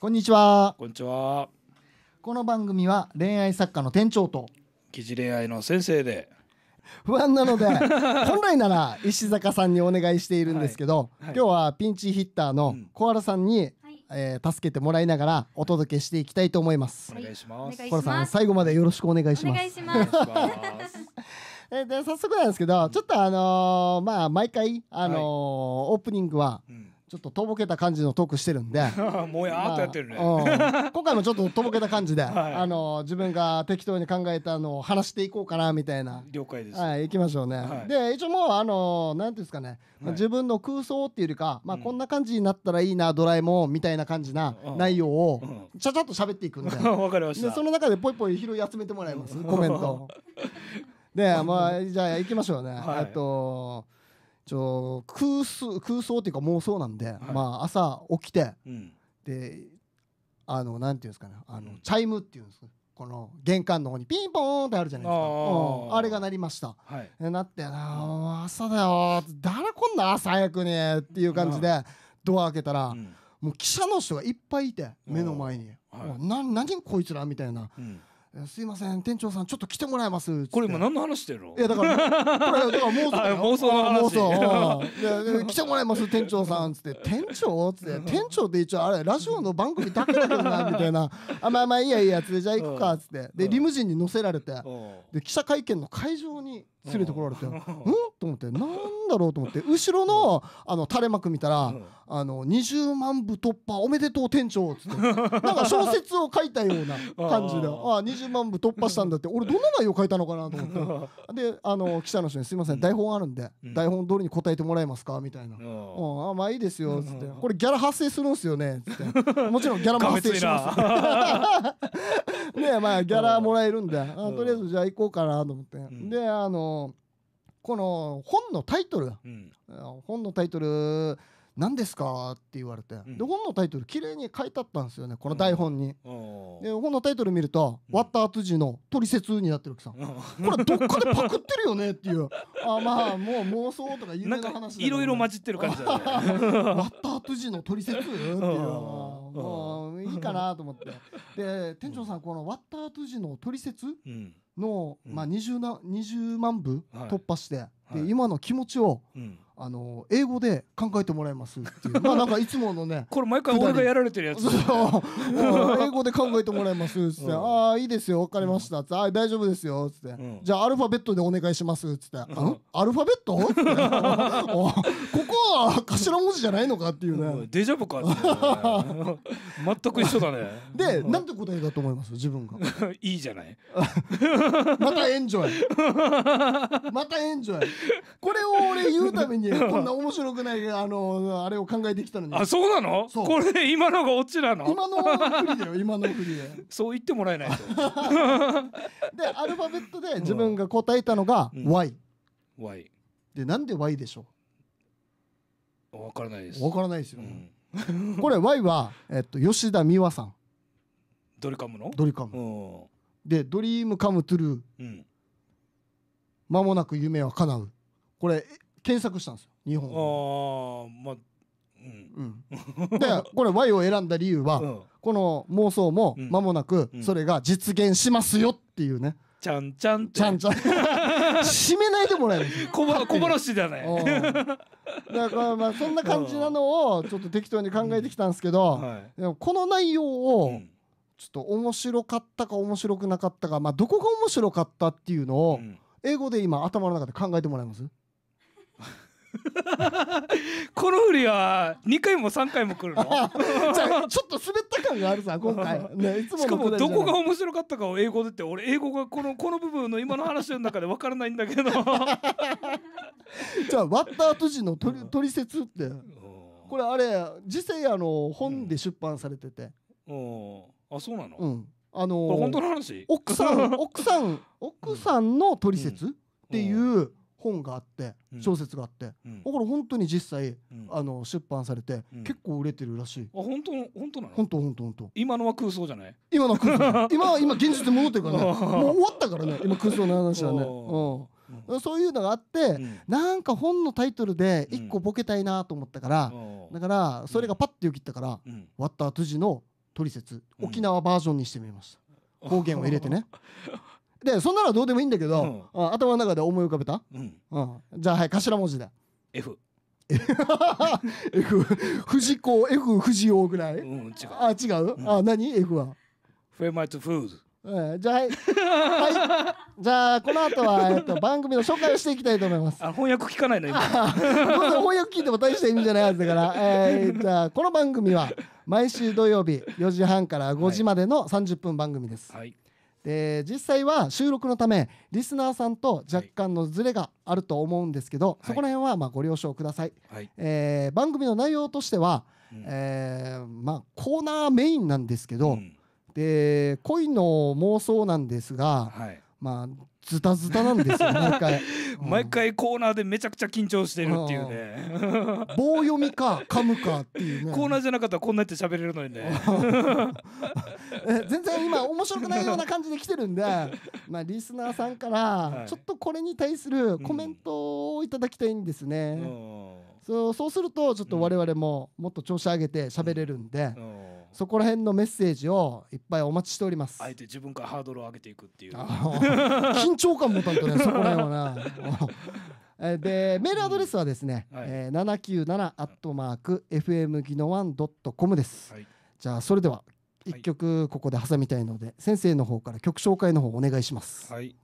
こんにちは。こんにちは。この番組は恋愛作家の店長と記事恋愛の先生で不安なので 本来なら石坂さんにお願いしているんですけど、はいはい、今日はピンチヒッターの小原さんに、うん、えー、助けてもらいながらお届けしていきたいと思います。お願いします。小原さん最後までよろしくお願いします。お願いします で早速なんですけど、ちょっとあのー、まあ毎回あのーはい、オープニングは、うんちょっととぼけた感じのトークしてるんで もやーっとやってるね、まあうん、今回もちょっととぼけた感じで、はい、あの自分が適当に考えたのを話していこうかなみたいな了解ですはい行きましょうね、はい、で一応もうあのなんていうんですかね、はい、自分の空想っていうよりか、まあ、こんな感じになったらいいな、うん、ドラえもんみたいな感じな内容をちゃちゃっと喋っていくんで わかりましたでその中でぽいぽい拾い集めてもらいますコメント でまあじゃあ行きましょうね、はい、とちょ空想空想っていうか妄想なんで、はい、まあ朝起きて、うん、であのなんていうんですかねあの、うん、チャイムっていうんですかこの玄関の方にピンポーンってあるじゃないですかあ,、あれが鳴りました、はい、なってな朝だよ誰こんな朝早くねっていう感じでドア開けたら、うん、もう記者の人がいっぱいいて目の前に、はい、何こいつらみたいな。うんすいません店長さんちょっと来てもらえますこれ今何の話してるのいやだからこれだから妄想だよ妄想の話 来てもらえます店長さんっつって店長っつって 店長で一応あれラジオの番組だけだけどなみたいなあまあまあいいやいいやつでじゃあ行くかっつってでリムジンに乗せられてで記者会見の会場に連れてこられて、うん、うん、と思って、なんだろうと思って、後ろの、あの、垂れ幕見たら、あの、20万部突破おめでとう店長、つって、なんか小説を書いたような 感じで、ああ、20万部突破したんだって、俺どんな内容書いたのかなと思って、で、あの、記者の人に、すいません、台本あるんで、台本通りに答えてもらえますかみたいな。うん、あ、まあいいですよ、つって、これギャラ発生するんすよね、つって。もちろんギャラも発生します。でまあギャラもらえるんで、とりあえずじゃあ行こうかなと思って、であのこの本のタイトル、本のタイトル何ですか?」って言われて、うん、で本のタイトル綺麗に書いてあったんですよねこの台本に、うん、で本のタイトル見ると「割った後字の取説」になってるきさん、うん、これどっかでパクってるよねっていうあまあもう妄想とか名な話いろいろ混じってる感じだね 割った後字の取説っていうもういいかなと思ってで店長さんこの割った後字の取説、うんの、まあ20な、20, な20万部突破して、はい、で今の気持ちを、うんあの英語で考えてもらいますっていう まあなんかいつものねこれ毎回俺がやられてるやつ、英語で考えてもらいますっつって、うん、ああいいですよ分かりましたっつって、うん、あ大丈夫ですよっつって、うん、じゃあアルファベットでお願いしますっつって、アルファベットっ は頭文字じゃないのかっていうね、デジャブか、ね、全く一緒だねでなんて答えだと思います自分が いいじゃない またエンジョイまたエンジョイこれを俺言うためにこんな面白くないあのあれを考えてきたのにあそうなのこれ今のがオチなの今の振りだよ今の振りでそう言ってもらえないとでアルファベットで自分が答えたのが Y、うん、Y でなんで Y でしょうわからないですわからないですよ、うん、これ Y は、えっと、吉田美和さんドリカムのドリカムで「ドリームカムトゥルー」うん「間もなく夢は叶う」これ検索したんですよ日本ああまあうん、うん、でこれ Y を選んだ理由は、うん、この妄想も間もなくそれが実現しますよっていうね、ちゃんちゃんちゃんちゃん締めないでもらえる小話じゃないだからまあそんな感じなのをちょっと適当に考えてきたんですけど、はいでもこの内容をちょっと面白かったか面白くなかったか、まあ、どこが面白かったっていうのを英語で今頭の中で考えてもらいます このふりは2回も3回も来るの ちょっと滑った感があるさ今回、ね、しかもどこが面白かったかを英語でって俺英語がこのこの部分の今の話の中で分からないんだけどじゃあッタートジのトリセツ」ってこれあれ次世あの本で出版されてて、うん、あそうなの、うん、あのー、本当の話奥さん奥さん奥さんのトリセツっていう、本があって小説があって、うん、だから本当に実際、あの出版されて、結構売れてるらしい、あ本当本当なの本当本当本当今のは空想じゃない今のは空想 今今現実に戻ってるからねもう終わったからね 今空想の話はねうんそういうのがあって、なんか本のタイトルで一個ボケたいなと思ったから、だからそれがパッてよぎったから、うん、ワッタートゥジのトリセツ沖縄バージョンにしてみました、方言を入れてね でそんなのはどうでもいいんだけど、うん、頭の中で思い浮かべた、うんうん、じゃあはい頭文字で F F 藤子 F 藤尾ぐらい、うん、違うあ違う、うん、あ何 F はフェマイトフーズじゃあ、はい、はい、じゃあこの後は、えっと、番組の紹介をしていきたいと思いますあ翻訳聞かないの今翻訳聞いても大した意味じゃないはずだから、えー、じゃあこの番組は毎週土曜日4時半から5時までの30分番組です、はいで実際は収録のためリスナーさんと若干のズレがあると思うんですけど、はい、そこら辺はまご了承ください、はい、えー、番組の内容としては、うん、えー、まあ、コーナーメインなんですけど、うん、で恋の妄想なんですが、はい、まあ、ズタズタなんですよ 毎回、うん、毎回コーナーでめちゃくちゃ緊張してるっていうね棒読みか噛むかっていうねコーナーじゃなかったらこんなって喋れるのにね 全然今面白くないような感じで来てるんで まあリスナーさんからちょっとこれに対するコメントをいただきたいんですね、はいうんそうそうするとちょっと我々ももっと調子上げて喋れるんで、そこら辺のメッセージをいっぱいお待ちしておりますあえて自分からハードルを上げていくっていう緊張感もたんとね そこら辺はな でメールアドレスはですね、うんはい、えー、797アットマーク FM ギノワンドットコムです、はい、じゃあそれでは一曲ここで挟みたいので、はい、先生の方から曲紹介の方お願いしますはい、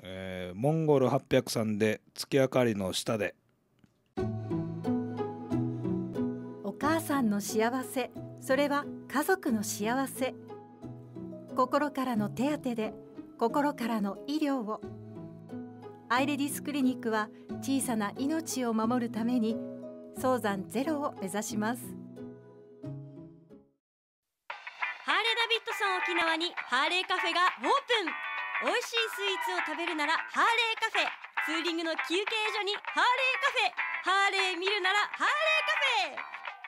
えー、モンゴル803で月明かりの下でさんの幸せそれは家族の幸せ心からの手当で心からの医療をアイレディスクリニックは小さな命を守るために早産ゼロを目指しますハーレーダビッドソン沖縄にハーレーカフェがオープン美味しいスイーツを食べるならハーレーカフェツーリングの休憩所にハーレーカフェハーレー見るならハーレーカフェ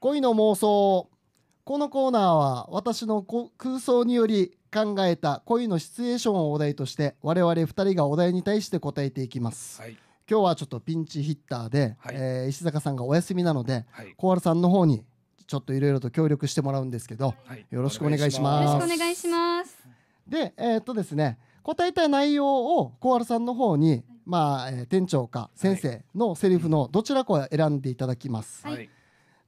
恋の妄想このコーナーは私の空想により考えた恋のシチュエーションをお題として我々2人がお題に対して答えていきます、はい、今日はちょっとピンチヒッターで、はい、えー、石坂さんがお休みなので、はい、小原さんの方にちょっといろいろと協力してもらうんですけど、はい、よろしくお願いしますよろしくお願いしますでえー、っとですね答えた内容を小原さんの方に、まあ、えー、店長か先生のセリフのどちらかを選んでいただきます、はい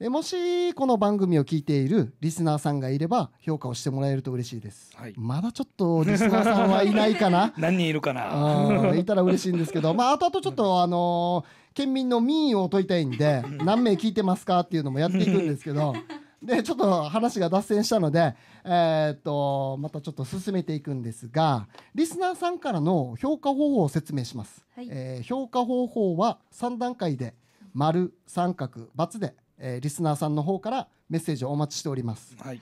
えもしこの番組を聞いているリスナーさんがいれば評価をしてもらえると嬉しいです、はい、まだちょっとリスナーさんはいないかな 何人いるかないたら嬉しいんですけど、まあ、あとあとちょっとあのー、県民の民意を問いたいんで何名聞いてますかっていうのもやっていくんですけど でちょっと話が脱線したので、えー、っとまたちょっと進めていくんですがリスナーさんからの評価方法を説明します、はい、えー、評価方法は3段階で丸三角×でえー、リスナーさんの方からメッセージをお待ちしております。はい、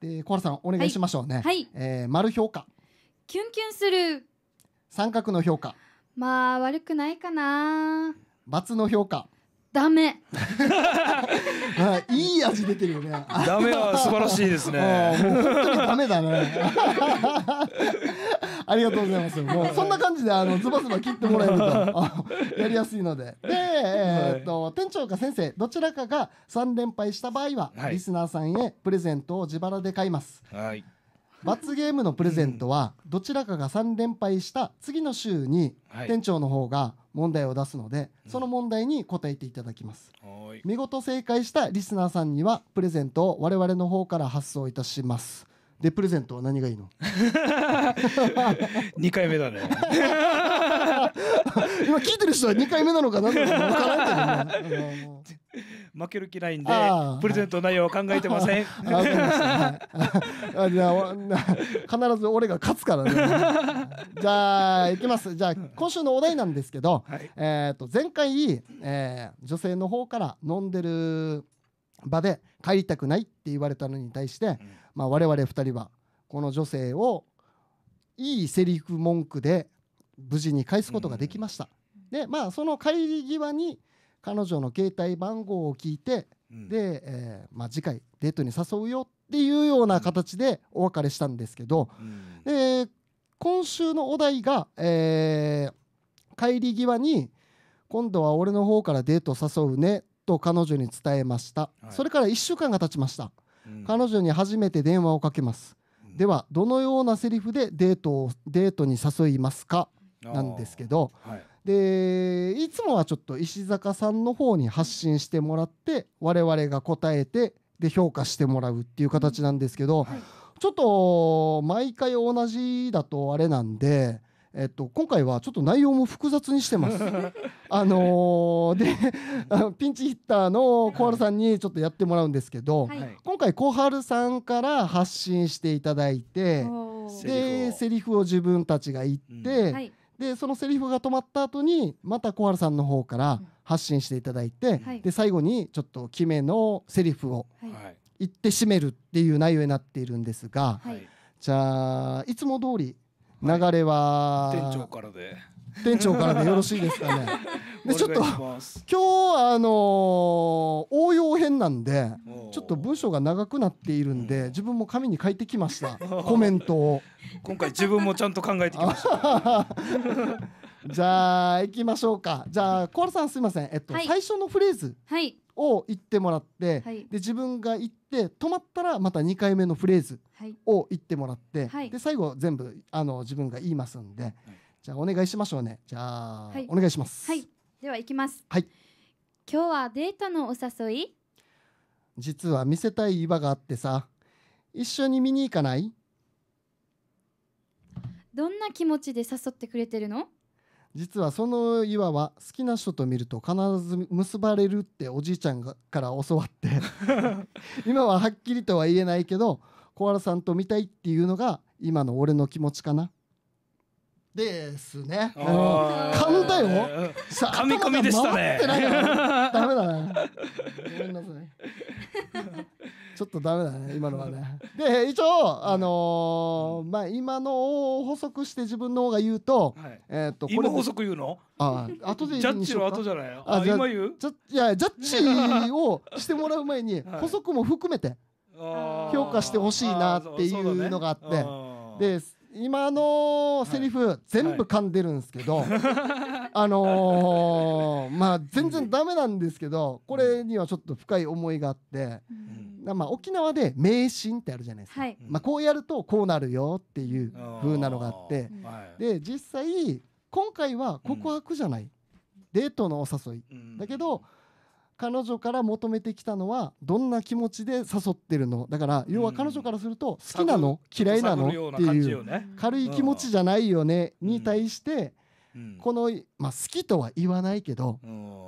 でコアラさんお願いしましょうね。はいはえー、丸評価キュンキュンする三角の評価まあ悪くないかな罰の評価ダメはい、いい味出てるよね。ダメは素晴らしいですね。もう本当にダメだね。ありがとうございますもうそんな感じであのズバズバ切ってもらえると やりやすいのでで、えー、っと店長か先生どちらかが3連敗した場合は、はい、リスナーさんへプレゼントを自腹で買います、はい、罰ゲームのプレゼントはどちらかが3連敗した次の週に店長の方が問題を出すので、その問題に答えていただきます、見事正解したリスナーさんにはプレゼントを我々の方から発送いたしますでプレゼントは何がいいの2 回目だね 今聞いてる人は2回目なのか何なのか分からんけど負ける気ないんでプレゼント内容は考えてません、ああじゃあ必ず俺が勝つからねじゃあいきますじゃあ今週のお題なんですけど、はい、えー、と前回、えー、女性の方から飲んでる場で帰りたくないって言われたのに対して、まあ、我々2人はこの女性をいいセリフ文句で無事に返すことができました、うん、でまあその帰り際に彼女の携帯番号を聞いて、うん、で、えー、まあ、次回デートに誘うよっていうような形でお別れしたんですけど、うん、で今週のお題が、えー、帰り際に「今度は俺の方からデート誘うね」と彼女に伝えました、はい、それから1週間が経ちました彼女に初めて電話をかけます、うん、ではどのようなセリフでデートをデートに誘いますかなんですけど、はい、でいつもはちょっと石坂さんの方に発信してもらって我々が答えてで評価してもらうっていう形なんですけど、はい、ちょっと毎回同じだとあれなんで。えっと、今回はちょっと内容も複雑にしてます。あのー、でピンチヒッターの小春さんにちょっとやってもらうんですけど、はい、今回小春さんから発信していただいて、でセリフを自分たちが言って、うんでそのセリフが止まった後にまた小春さんの方から発信していただいて、で最後にちょっと決めのセリフを言って締めるっていう内容になっているんですが、はい、じゃあいつも通り流れは、店長からで店長からでよろしいですかね でちょっと今日あの応用編なんでちょっと文章が長くなっているんで、自分も紙に書いてきました コメントを今回自分もちゃんと考えてきましたじゃあ行きましょうか。じゃあコアラさんすいません。えっと、はい最初のフレーズはいを言ってもらって、はいで自分が言って止まったらまた2回目のフレーズはいを言ってもらって、はいで最後全部あの自分が言いますんで、じゃあお願いしましょうね。じゃあ、はいお願いします。はいでは行きますはい今日はデートのお誘い実は見せたい岩があってさ、一緒に見に行かない？どんな気持ちで誘ってくれてるの実はその岩は好きな人と見ると必ず結ばれるっておじいちゃんがから教わって 今ははっきりとは言えないけど小原さんと見たいっていうのが今の俺の気持ちかな。ですね。噛んだよ。噛み込みでしたね。ダメだね。ごめんなさい。ちょっとダメだね 今のはねで一応あのー、まあ今のを補足して自分の方が言うと、はい、えっ、ー、とこれ補足言うのあ後でジャッジの後じゃないあ今言ういやジャッジをしてもらう前に、補足も含めて評価してほしいなっていうのがあってで今のセリフ全部噛んでるんですけど、はいはい、あのー、まあ全然ダメなんですけどこれにはちょっと深い思いがあって、うん、まあ沖縄で迷信ってあるじゃないですか、はい、まあ、こうやるとこうなるよっていう風なのがあって、で実際今回は告白じゃない、デートのお誘い、だけど、うん彼女から求めてきたのはどんな気持ちで誘ってるのだから要は彼女からすると好きなの、嫌いなのっていう軽い気持ちじゃないよねに対して、この、ま好きとは言わないけど、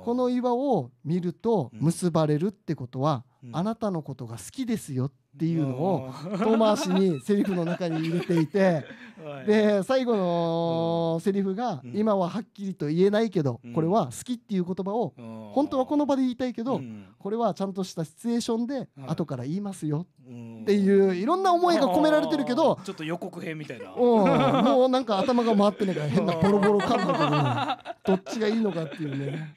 この岩を見ると結ばれるってことは、あなたのことが好きですよってっていうのを遠回しにセリフの中に入れていて で最後のセリフが今ははっきりと言えないけどこれは好きっていう言葉を本当はこの場で言いたいけどこれはちゃんとしたシチュエーションで後から言いますよっていういろんな思いが込められてるけどちょっと予告編みたいなもうなんか頭が回ってないから変なボロボロ感覚でどっちがいいのかっていうね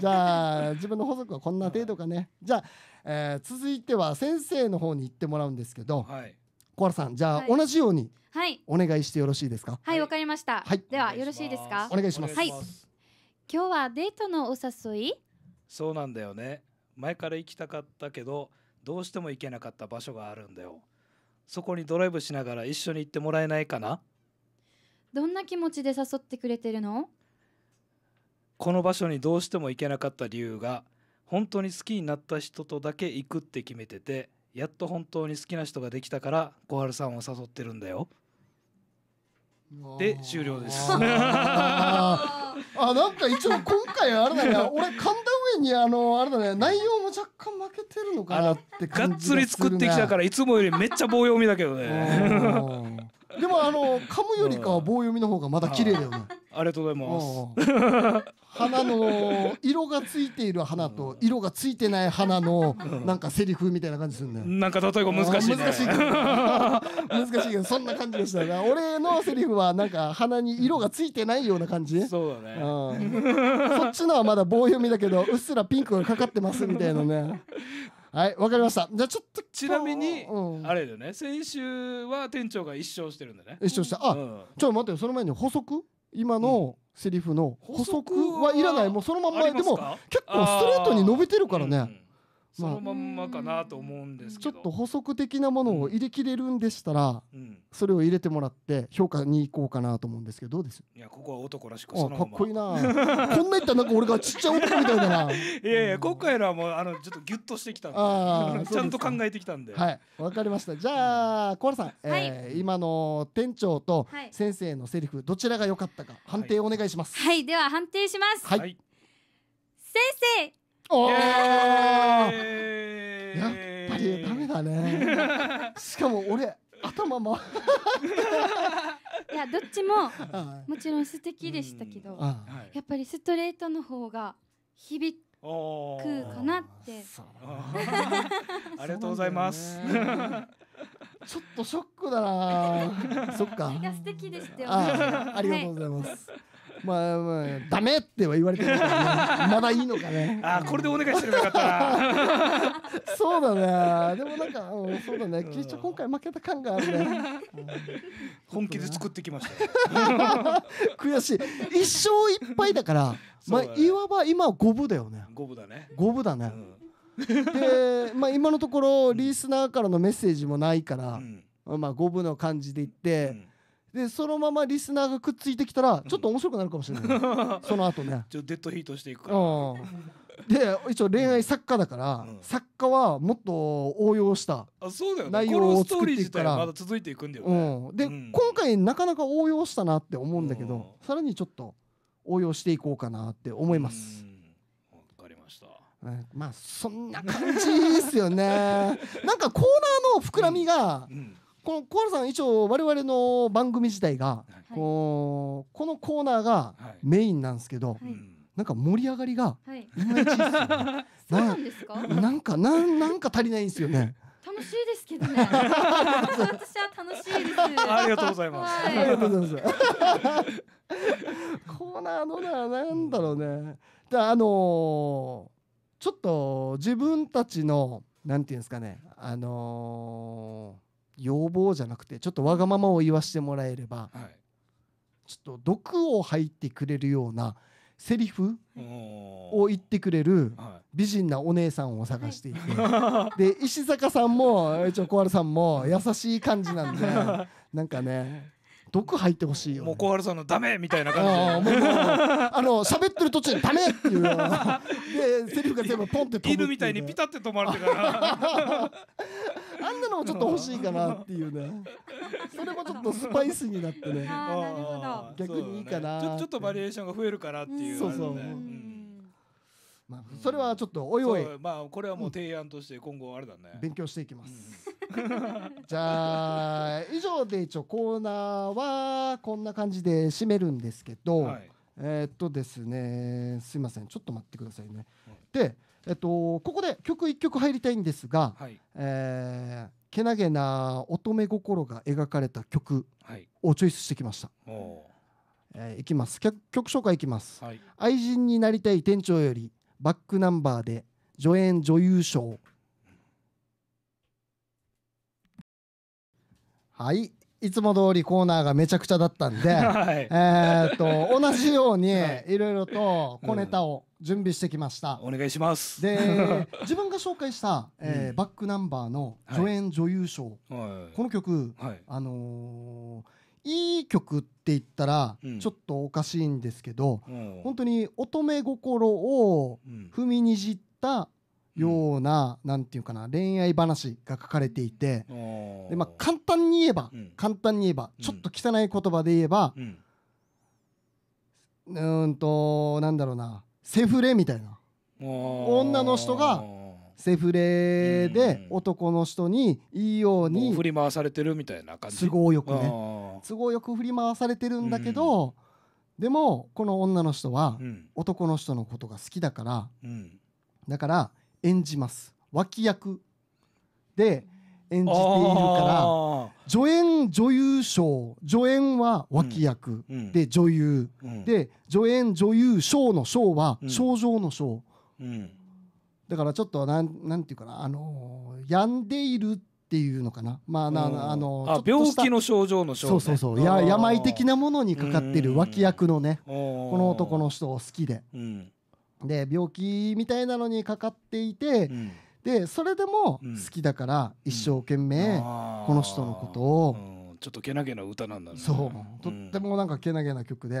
じゃあ自分の補足はこんな程度かねじゃあえー、続いては先生の方に行ってもらうんですけど、はい、小原さんじゃあ、同じようにお願いしてよろしいですかはいわ、かりました、はい、ではよろしいですかお願いしますはい、今日はデートのお誘いそうなんだよね前から行きたかったけどどうしても行けなかった場所があるんだよそこにドライブしながら一緒に行ってもらえないかなどんな気持ちで誘ってくれてるのこの場所にどうしても行けなかった理由が本当に好きになった人とだけ行くって決めててやっと本当に好きな人ができたから小春さんを誘ってるんだよで終了ですあなんか一応今回あれだね俺神田上にあのあれだね内容も若干負けてるのかなって感じがっつり作ってきたからいつもよりめっちゃ棒読みだけどねでもあの噛むよりかは棒読みの方がまだ綺麗だよねありがとうございます。花の色がついている花と色がついてない花のなんかセリフみたいな感じするんだよ。なんか例えば難しい、ね、難しい 難しいけどそんな感じでしたが、俺のセリフはなんか花に色がついてないような感じ。そうだね。そっちのはまだ棒読みだけどうっすらピンクがかかってますみたいなね。はい、わかりました。じゃあちょっとちなみに、うん、あれだよね。先週は店長が一勝してるんだね。一勝した。あ、うん、ちょっと待ってよ。その前に補足。今のセリフの補足はいらないもうそのまんまでも結構ストレートに述べてるからね、そのまんまかなと思うんですけど、ちょっと補足的なものを入れきれるんでしたら、うん、それを入れてもらって評価に行こうかなと思うんですけどどうですいやここは男らしくそのままかっこいいなこんな言ったらなんか俺がちっちゃい男みたいだな いやいや今回のはもうあのちょっとギュッとしてきたんであ ちゃんと考えてきたんではいわかりましたじゃあ小原さん、はい、え今の店長と先生のセリフどちらが良かったか判定お願いします、はい、はい、では判定します、はい、先生おやっぱりダメだねしかも俺頭もいやどっちも もちろん素敵でしたけど、やっぱりストレートの方が響くかなって ありがとうございます、ちょっとショックだなそっかい素敵でしたよ、ね、ありがとうございます、はいまあまあダメっては言われてるかまだいいのかねあこれでお願いしてれかったそうだねでもなんか、うん、そうだね決勝今回負けた感があるね、本気で作ってきました悔しい一生いっぱいだから、まあいわば今は五分だよね五分だね五分だね、でまあ今のところリスナーからのメッセージもないから、まあ五分の感じで言って、でそのままリスナーがくっついてきたらちょっと面白くなるかもしれない、その後ねちょっとデッドヒートしていくからで一応恋愛作家だから、うん、作家はもっと応用した内容を作っていくから、ね、まだ続いていくんだよね、うん、で、うん、今回なかなか応用したなって思うんだけど、さらにちょっと応用していこうかなって思います、わかりましたまあそんな感じですよね なんかコーナーの膨らみが、うんこのコアラさん一応我々の番組自体が、こうこのコーナーがメインなんですけど、なんか盛り上がりがいまいちですよね、なんですかなんかなんなんか足りないんですよね楽しいですけどね 私は楽しいですありがとうございます、はい、ありがとうございます コーナーのななんだろうねであのー、ちょっと自分たちのなんていうんですかねあのー要望じゃなくてちょっとわがままを言わしてもらえれば、はい、ちょっと毒を吐いてくれるようなセリフを言ってくれる美人なお姉さんを探していて、は い、で石坂さんも一応小春さんも優しい感じなんで なんかね毒入ってほしいよ、ね、もう小春さんの「ダメ!」みたいな感じであの喋ってる途中に「ダメ!」っていうでセリフが全部ポンって飛ぶ 犬みたいにピタって止まからあんなのもちょっと欲しいかなっていうねそれもちょっとスパイスになってねあ逆にいいかな、ね、ちょちょっとバリエーションが増えるかなっていう、ね、そうそう、まあ、それはちょっとおいおい、まあこれはもう提案として今後あれだね、うん、勉強していきます、うん、じゃあ以上で一応コーナーはこんな感じで締めるんですけど、はい、えー、っとですねすいませんちょっと待ってくださいね、はい、でえっと、ここで曲1曲入りたいんですが、はい、えー、けなげな乙女心が描かれた曲をチョイスしてきました。はいえー、いきます曲紹介いきます、はい、愛人になりたい店長よりバックナンバーで助演女優賞はいいつも通りコーナーがめちゃくちゃだったんで、はい、えっと同じようにいろいろと小ネタを準備してきました。うん、お願いします。で、自分が紹介した、えー、うん、バックナンバーの助演女優賞、はい、この曲、はい、あのー、いい曲って言ったらちょっとおかしいんですけど、うん、本当に乙女心を踏みにじったようなんていうかな恋愛話が書かれていてでま簡単に言えば簡単に言えばちょっと汚い言葉で言えばうんとなんだろうなセフレみたいな女の人がセフレで男の人にいいように振り回されてるみたいな感じ都合よくね都合よく振り回されてるんだけどでもこの女の人は男の人のことが好きだからだから演じます脇役で演じているから助演女優賞助演は脇役、で女優、うん、で助演女優賞の賞は賞状の賞、うん、だからちょっとなんなんていうかなあのー、病んでいるっていうのかなまあな、あのー、病気の症状の症、ね、そうそうそうや病的なものにかかってる脇役のねこの男の人を好きで。うんで病気みたいなのにかかっていて、うん、でそれでも好きだから一生懸命この人のことを、うん、ちょっとけなげな歌なんだねそうとってもなんかけなげな曲で、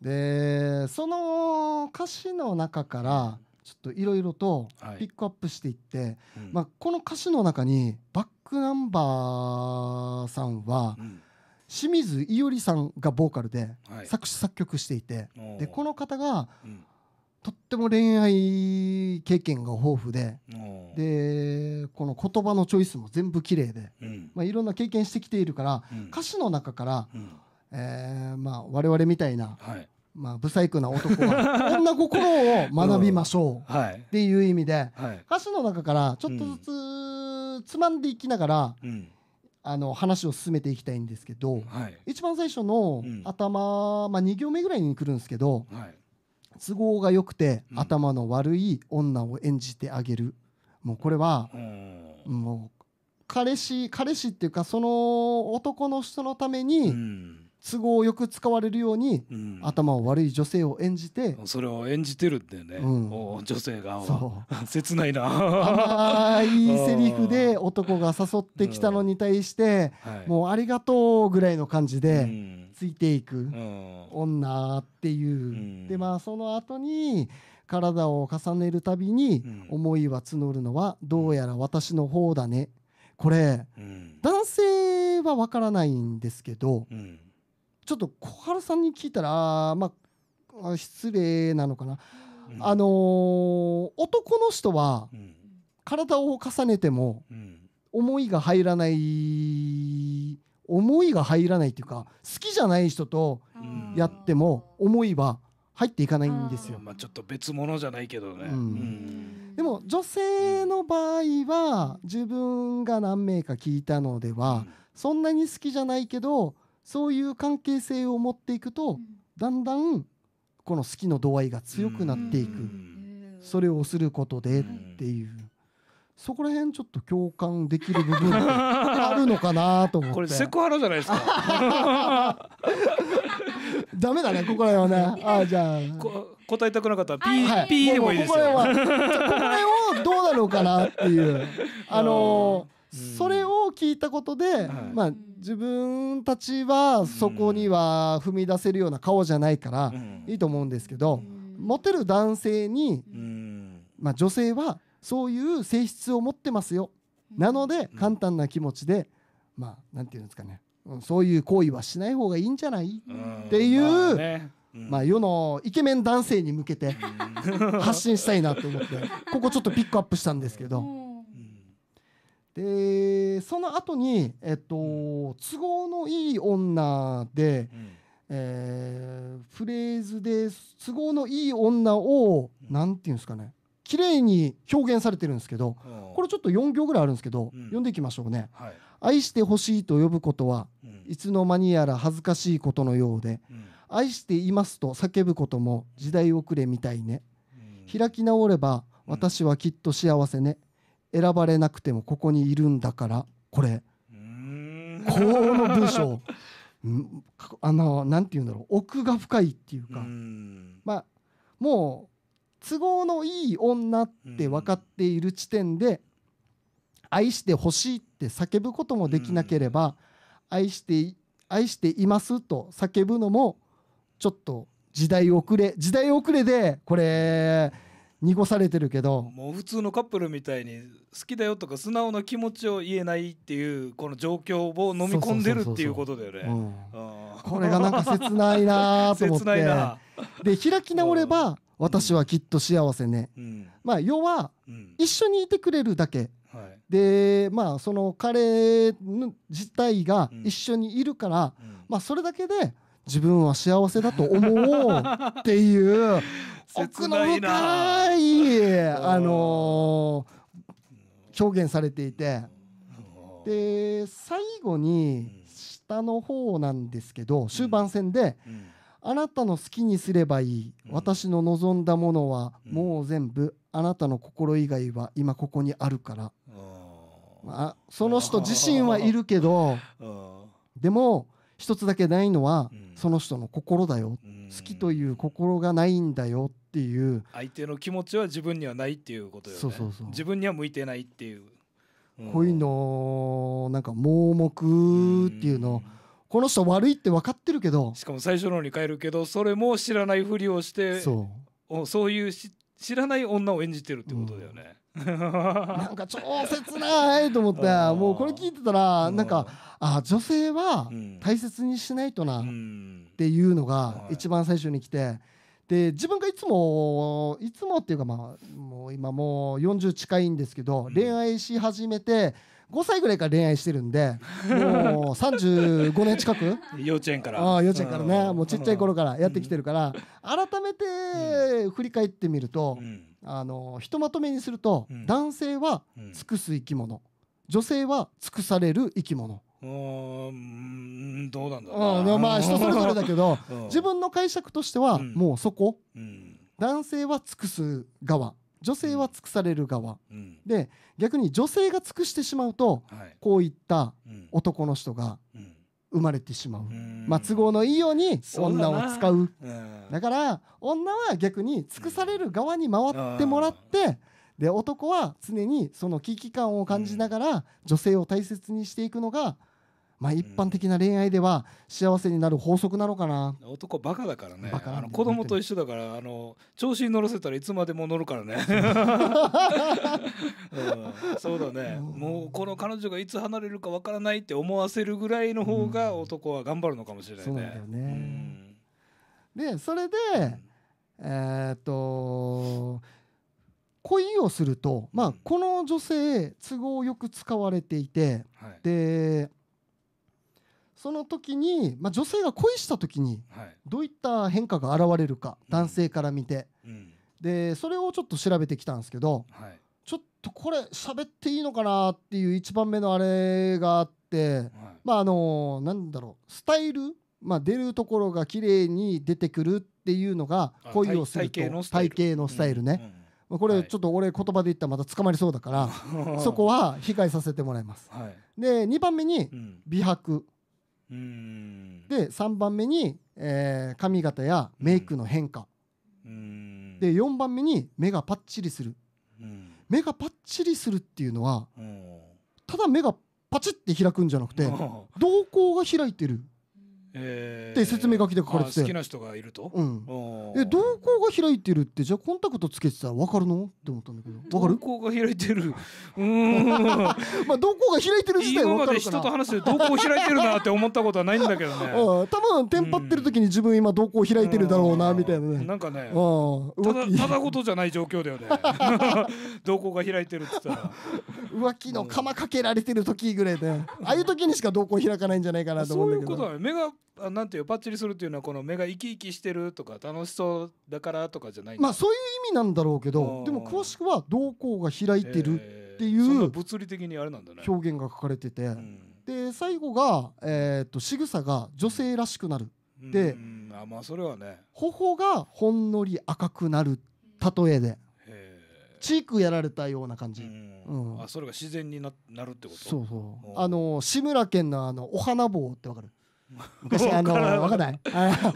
でその歌詞の中からちょっといろいろとピックアップしていって、はいまあ、この歌詞の中にバックナンバーさんは、清水伊織さんがボーカルで作詞作曲していて、でこの方が、うんとっても恋愛経験が豊富ででこの言葉のチョイスも全部綺麗で、うん、まで、あ、いろんな経験してきているから、うん、歌詞の中から、うん、えー、まあ、我々みたいな、はい、まあ、不細工な男は 女心を学びましょう っていう意味で、はい、歌詞の中からちょっとずつつまんでいきながら、あの話を進めていきたいんですけど、はい、一番最初の頭、まあ、2行目ぐらいに来るんですけど。はい都合が良くて、頭の悪い女を演じてあげるもうこれは、もう彼氏彼氏っていうかその男の人のために、都合よく使われるように、頭を悪い女性を演じてそれを演じてるってね、うん、女性がそう 切ないな甘いセリフで 男が誘ってきたのに対して、もうありがとうぐらいの感じで。ついていく女っていう、でまあその後に体を重ねるたびに思いは募るのはどうやら私の方だねこれ、男性はわからないんですけど、ちょっと小春さんに聞いたらまあ失礼なのかな、あのー、男の人は体を重ねても思いが入らない思いが入らないというか好きじゃない人とやっても思いは入っていかないんですよ。まあ、ちょっと別物じゃないけどね、でも女性の場合は自分が何名か聞いたのでは、そんなに好きじゃないけどそういう関係性を持っていくと、だんだんこの好きの度合いが強くなっていく、それをすることでっていう。そこら辺ちょっと共感できる部分が あるのかなと思ってこれセクハラじゃないですか ダメだねここら辺はね あじゃあ答えたくなかったらピー、はい、ピーでもいいですよここら辺をどうなのかなっていうあのー、それを聞いたことで、はい、まあ自分たちはそこには踏み出せるような顔じゃないからいいと思うんですけどモテる男性に、まあ、女性はそういう性質を持ってますよ、うん、なので簡単な気持ちで、うん、まあ何て言うんですかね、そういう行為はしない方がいいんじゃないっていう、ね、まあ世のイケメン男性に向けて 発信したいなと思ってここちょっとピックアップしたんですけど。でその後にえっと、都合のいい女で、えー、フレーズで都合のいい女を何、うん、て言うんですかね綺麗に表現されてるんですけどこれちょっと4行ぐらいあるんですけど、うん、読んでいきましょうね、はい、愛してほしいと呼ぶことは、うん、いつの間にやら恥ずかしいことのようで、うん、愛していますと叫ぶことも時代遅れみたいね、開き直れば私はきっと幸せね、選ばれなくてもここにいるんだからこれこの文章 うん、あのなんて言うんだろう奥が深いっていうかまあもう都合のいい女って分かっている時点で、愛してほしいって叫ぶこともできなければ、愛して愛していますと叫ぶのもちょっと時代遅れ時代遅れでこれ濁されてるけどもう普通のカップルみたいに好きだよとか素直な気持ちを言えないっていうこの状況を飲み込んでるっていうことだよねこれがなんか切ないなと思って で開き直れば私はきっと幸せね、うん、まあ要は、一緒にいてくれるだけ、でまあその彼自体が一緒にいるから、まあそれだけで自分は幸せだと思うっていう 奥の深い あの表現されていてで最後に下の方なんですけど終盤戦で、うんうんあなたの好きにすればいい、うん、私の望んだものはもう全部、あなたの心以外は今ここにあるから、まあ、その人自身はいるけどでも一つだけないのは、その人の心だよ、好きという心がないんだよっていう相手の気持ちは自分にはないっていうことよねそうそうそう自分には向いてないっていう、こういうのなんか盲目っていうの、うんこの人悪いって分かってるけどしかも最初のに変えるけどそれも知らないふりをしてそうそういう知らない女を演じてるってことだよね、うん、なんか超切ないと思って もうこれ聞いてたらなんか、うん、あ女性は大切にしないとなっていうのが一番最初に来て。で自分がいつもいつもっていうかまあもう今もう40近いんですけど、うん、恋愛し始めて5歳ぐらいから恋愛してるんでもう35年近く 幼稚園からあ幼稚園からねもうちっちゃい頃からやってきてるから改めて振り返ってみると、うん、あのひとまとめにすると、うん、男性は尽くす生き物、女性は尽くされる生き物。うんどうなんだろうまあ人それぞれだけど自分の解釈としてはもうそこ、男性は尽くす側女性は尽くされる側、うん、で逆に女性が尽くしてしまうと、はい、こういった男の人が生まれてしまう、うまあ、都合のいいように女を使うだから女は逆に尽くされる側に回ってもらって、で男は常にその危機感を感じながら女性を大切にしていくのが、うんまあ、一般的な恋愛では幸せになる法則なのかな、うん、男バカだからねあの子供と一緒だからあの調子に乗らせたらいつまでも乗るからね、うん、そうだね、うん、もうこの彼女がいつ離れるかわからないって思わせるぐらいの方が男は頑張るのかもしれないね。ねでそれで、えー、っと恋をすると、まあ、この女性都合よく使われていて、はい、でその時に、まあ、女性が恋した時にどういった変化が現れるか、はい、男性から見て、うん、でそれをちょっと調べてきたんですけど、はい、ちょっとこれ喋っていいのかなっていう1番目のあれがあって、はい、まああのなんだろうスタイル、まあ、出るところが綺麗に出てくるっていうのが恋をすると体型のスタイルね。うんうんまあ、これちょっと俺言葉で言ったらまた捕まりそうだから、そこは控えさせてもらいます。はい、で2番目に美白、で3番目に、えー、髪型やメイクの変化、うん、で4番目に目がパッチリする、うん、目がパッチリするっていうのは、うん、ただ目がパチって開くんじゃなくて瞳孔が開いてるえー、説明書きで書かれてて好きな人がいると、うん、え瞳孔が開いてるってじゃあコンタクトつけてたら分かるのって思ったんだけど分かる瞳孔 が開いてるうんまあ瞳孔が開いてる時点分かるから人と話して瞳孔開いてるなって思ったことはないんだけどね多分 テンパってる時に自分今瞳孔開いてるだろうなみたいなねなんかねただただことじゃない状況だよね瞳孔 が開いてるって言ったら浮気の釜かけられてる時ぐらいでああいう時にしか瞳孔開かないんじゃないかなと思うんだけどそういうことだね目がなんていうパッチリするっていうのはこの目が生き生きしてるとか楽しそうだからとかじゃないまあそういう意味なんだろうけどでも詳しくは瞳孔が開いてるっていう物理的にあれなんだね表現が書かれてて、で最後が、えー、と仕草が女性らしくなる、で、あまあそれはね頬がほんのり赤くなる例えでチークやられたような感じ、うんあそれが自然にななるってことそうそうあの志村けんのあのお花棒ってわかる昔あのかんない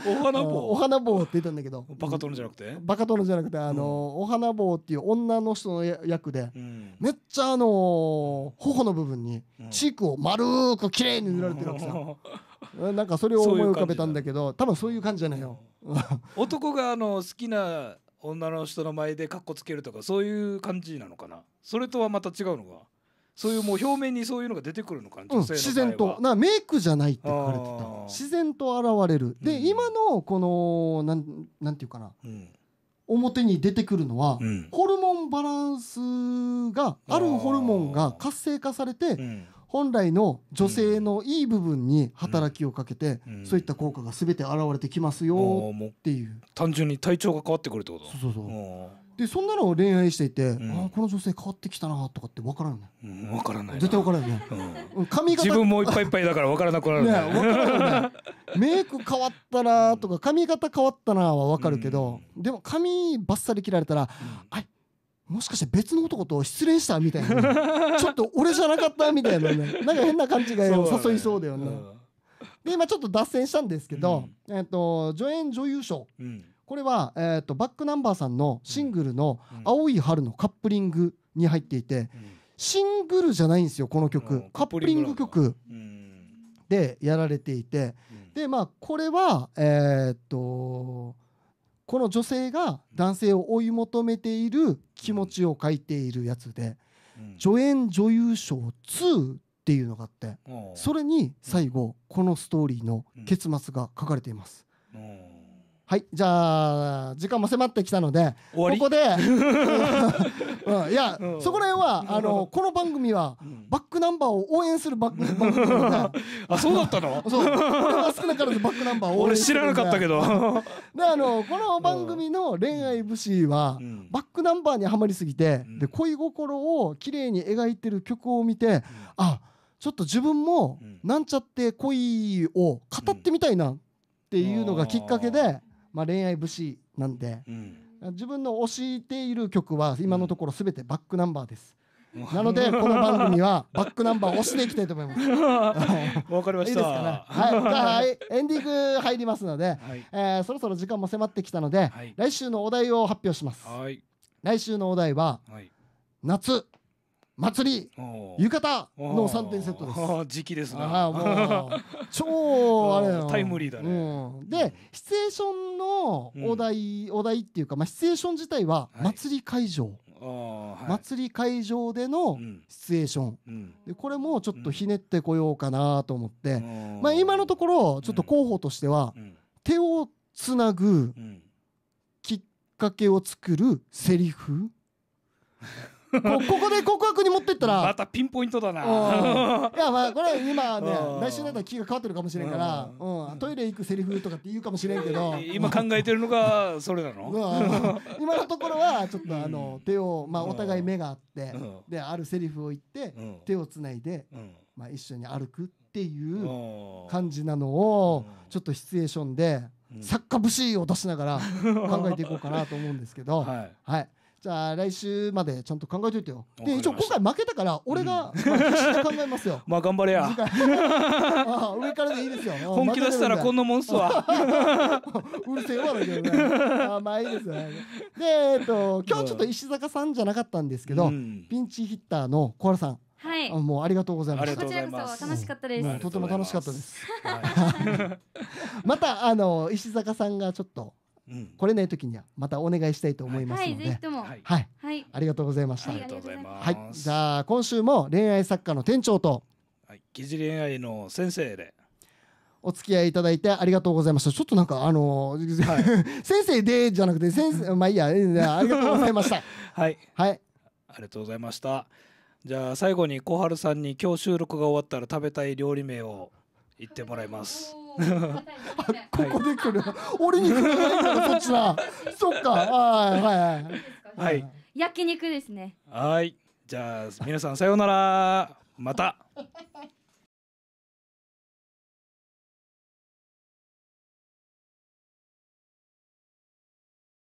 お花棒お花棒って言ったんだけどバカ殿じゃなくてバカ殿じゃなくてあのお花棒っていう女の人の役でめっちゃあの頬の部分にチークを丸く綺麗に塗られてるわけさ なんかそれを思い浮かべたんだけど多分そういう感じじゃないよ男があの好きな女の人の前でかっこつけるとかそういう感じなのかなそれとはまた違うのかそういうもう表面にそういうのが出てくるのかな、うん、自然となメイクじゃないって書かれてた自然と現れるで、うん、今のこのなんなんていうかな、うん、表に出てくるのは、ホルモンバランスがあるホルモンが活性化されて、本来の女性のいい部分に働きをかけて、そういった効果が全て現れてきますよっていう単純に体調が変わってくるってことそうそうそうでそんなのを恋愛していて、うん、あこの女性変わってきたなとかって分からない、うん、分からない絶対分からないね、うん、髪型自分もいっぱいいっぱいだから分からなくなるねね分からない、ね、メイク変わったなとか髪型変わったなは分かるけど、うん、でも髪バッサリ切られたら、うん、あもしかして別の男と失恋したみたいな、ちょっと俺じゃなかったみたいなねなんか変な感じが誘いそうだよね、で今ちょっと脱線したんですけど、えっと、と助演女優賞、うんこれは、えーと、バックナンバーさんのシングルの「青い春」のカップリングに入っていて、シングルじゃないんですよこの曲、カップリング曲でやられていて、でまあこれはえっ、とこの女性が男性を追い求めている気持ちを書いているやつで、助演女優賞2っていうのがあってそれに最後このストーリーの結末が書かれています。はいじゃあ時間も迫ってきたのでここで、うん、いや、うん、そこら辺はあのこの番組は、うん、バックナンバーを応援する番組なので あそうだったの そう俺は少なからずバックナンバーを応援する俺知らなかったけどであのこの番組の恋愛武士は、バックナンバーにはまりすぎて、で恋心を綺麗に描いてる曲を見て、うん、あちょっと自分もなんちゃって恋を語ってみたいなっていうのがきっかけで、まあ、恋愛武士なんで、自分の推している曲は今のところ全てバックナンバーです。なのでこの番組はバックナンバー押していきたいと思います。わかりました。いいですかね。はい。はエンディング入りますので、はい、えー、そろそろ時間も迫ってきたので、はい、来週のお題を発表します。来週のお題は、はい、夏。祭り浴衣の三点セットです 時期ですねもう 超あれタイムリーだね、うん、でシチュエーションのお題、うん、お題っていうか、まあ、シチュエーション自体は祭り会場、はいはい、祭り会場でのシチュエーション、うん、でこれもちょっとひねってこようかなと思って、うん、まあ、今のところちょっと候補としては、うん、手をつなぐきっかけを作るセリフ、ここで告白に持ってったらまたピンポイントだな いやまあこれ今ね来週だったら気が変わってるかもしれんから、トイレ行くセリフとかって言うかもしれんけど今考えてるのがそれなの、う今のところはちょっとあの手を、まあ、お互い目があって、であるセリフを言って、手をつないで、まあ、一緒に歩くっていう感じなのを、ちょっとシチュエーションで。作家節を出しながら考えていこうかなと思うんですけど、はい、はい、じゃあ来週までちゃんと考えといてよで一応今回負けたから俺が、うまあ、して考えますよ まあ頑張れや 上からでいいですよ 本気出したらこんなもんすは。うるせえわだけどねあまあいいですよでえっと今日ちょっと石坂さんじゃなかったんですけど、ピンチヒッターの小原さんはい。もうありがとうございました。こちらこそ楽しかったです。とても楽しかったです。またあの石坂さんがちょっとうん、来れない時にはまたお願いしたいと思いますので、はい、はいはい、ありがとうございました。ありがとうございます。はい、じゃあ今週も恋愛作家の店長と、はい、疑似恋愛の先生で。お付き合いいただいてありがとうございました。ちょっとなんかあのーはい、先生でじゃなくて先生まあいいやありがとうございました。はいはいありがとうございました。じゃあ最後に小春さんに今日収録が終わったら食べたい料理名を言ってもらいます。ここで来る。俺に来るそっちは。そっか。はいはいはい。はい。焼肉ですね。はい。じゃあ皆さんさようなら。また。